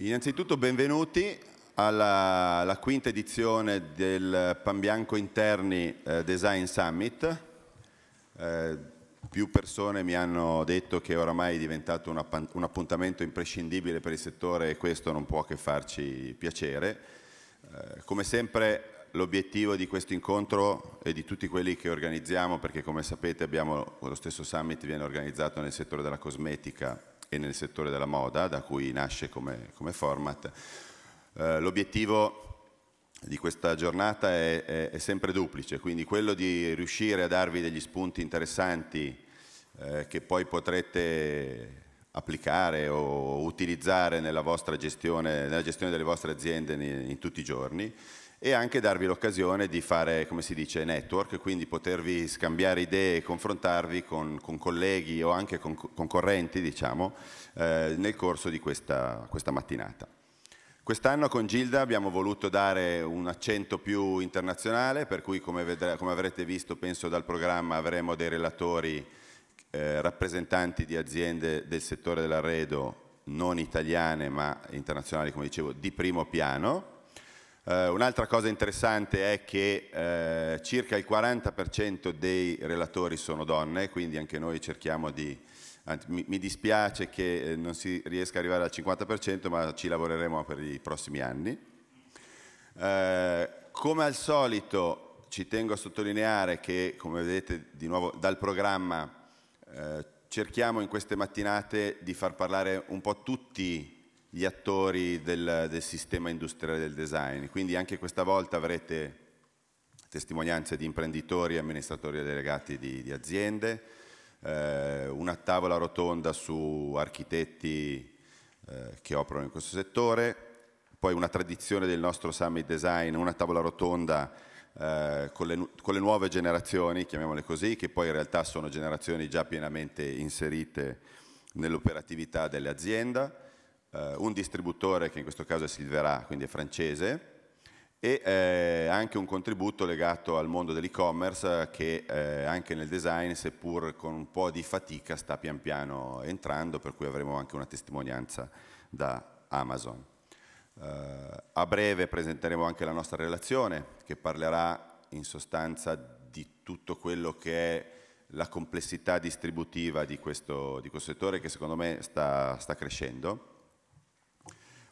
Innanzitutto benvenuti alla, alla quinta edizione del Pambianco Interni eh, Design Summit. Eh, più persone mi hanno detto che oramai è diventato un, app un appuntamento imprescindibile per il settore e questo non può che farci piacere. Eh, come sempre l'obiettivo di questo incontro e di tutti quelli che organizziamo, perché come sapete abbiamo, lo stesso summit viene organizzato nel settore della cosmetica e nel settore della moda, da cui nasce come, come format. Eh, l'obiettivo di questa giornata è, è, è, sempre duplice, quindi quello di riuscire a darvi degli spunti interessanti eh, che poi potrete applicare o utilizzare nella, gestione, nella gestione delle vostre aziende in, tutti i giorni e anche darvi l'occasione di fare, come si dice, network, quindi potervi scambiare idee e confrontarvi con, con, colleghi o anche con concorrenti, diciamo, eh, nel corso di questa, questa mattinata. Quest'anno con Gilda abbiamo voluto dare un accento più internazionale, per cui come, vedrà, come avrete visto penso dal programma avremo dei relatori eh, rappresentanti di aziende del settore dell'arredo non italiane ma internazionali, come dicevo, di primo piano. Uh, un'altra cosa interessante è che uh, circa il 40% dei relatori sono donne, quindi anche noi cerchiamo di... Anzi, mi, mi, dispiace che non si riesca ad arrivare al 50%, ma ci lavoreremo per i prossimi anni. Uh, come al solito ci tengo a sottolineare che, come vedete di nuovo dal programma, eh, cerchiamo in queste mattinate di far parlare un po' tutti gli attori del, del, sistema industriale del design, quindi anche questa volta avrete testimonianze di imprenditori amministratori e delegati di, di aziende, eh, una tavola rotonda su architetti eh, che operano in questo settore, poi una tradizione del nostro summit design, una tavola rotonda eh, con, le, con, le, nuove generazioni, chiamiamole così, che poi in realtà sono generazioni già pienamente inserite nell'operatività delle aziende, eh, un distributore che in questo caso è Silverà, quindi è francese, e eh, anche un contributo legato al mondo dell'e-commerce che eh, anche nel design, seppur con un po' di fatica, sta pian piano entrando, per cui avremo anche una testimonianza da Amazon. Eh, a breve presenteremo anche la nostra relazione che parlerà in sostanza di tutto quello che è la complessità distributiva di questo, di questo settore che secondo me sta, sta crescendo.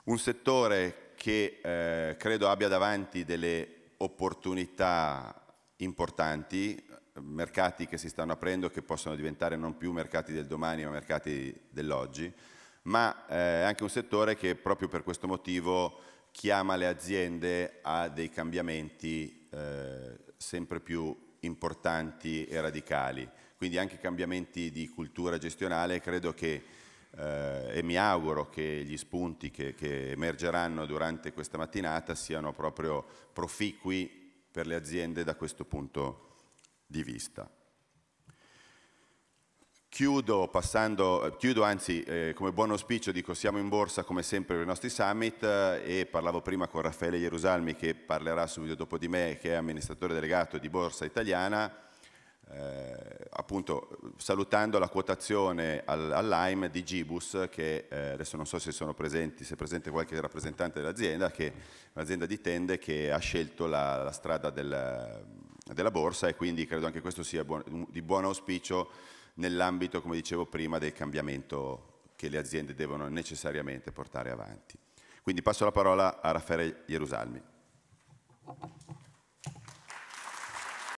Un settore che eh, credo abbia davanti delle opportunità importanti, mercati che si stanno aprendo che possono diventare non più mercati del domani ma mercati dell'oggi ma eh, è anche un settore che proprio per questo motivo chiama le aziende a dei cambiamenti eh, sempre più importanti e radicali, quindi anche cambiamenti di cultura gestionale credo che eh, e mi auguro che gli spunti che, che emergeranno durante questa mattinata siano proprio proficui per le aziende da questo punto di vista. Chiudo, passando, chiudo anzi, eh, come buon auspicio dico siamo in borsa come sempre per i nostri summit eh, e parlavo prima con Raffaele Ierusalmi che parlerà subito dopo di me, che è amministratore delegato di Borsa Italiana, eh, appunto salutando la quotazione al, all'AIM di Gibus, che eh, adesso non so se sono presenti, se è presente qualche rappresentante dell'azienda, che è un'azienda di tende che ha scelto la, la strada del, della borsa e quindi credo anche questo sia buon, di buon auspicio nell'ambito, come dicevo prima, del cambiamento che le aziende devono necessariamente portare avanti. Quindi passo la parola a Raffaele Gerusalmi.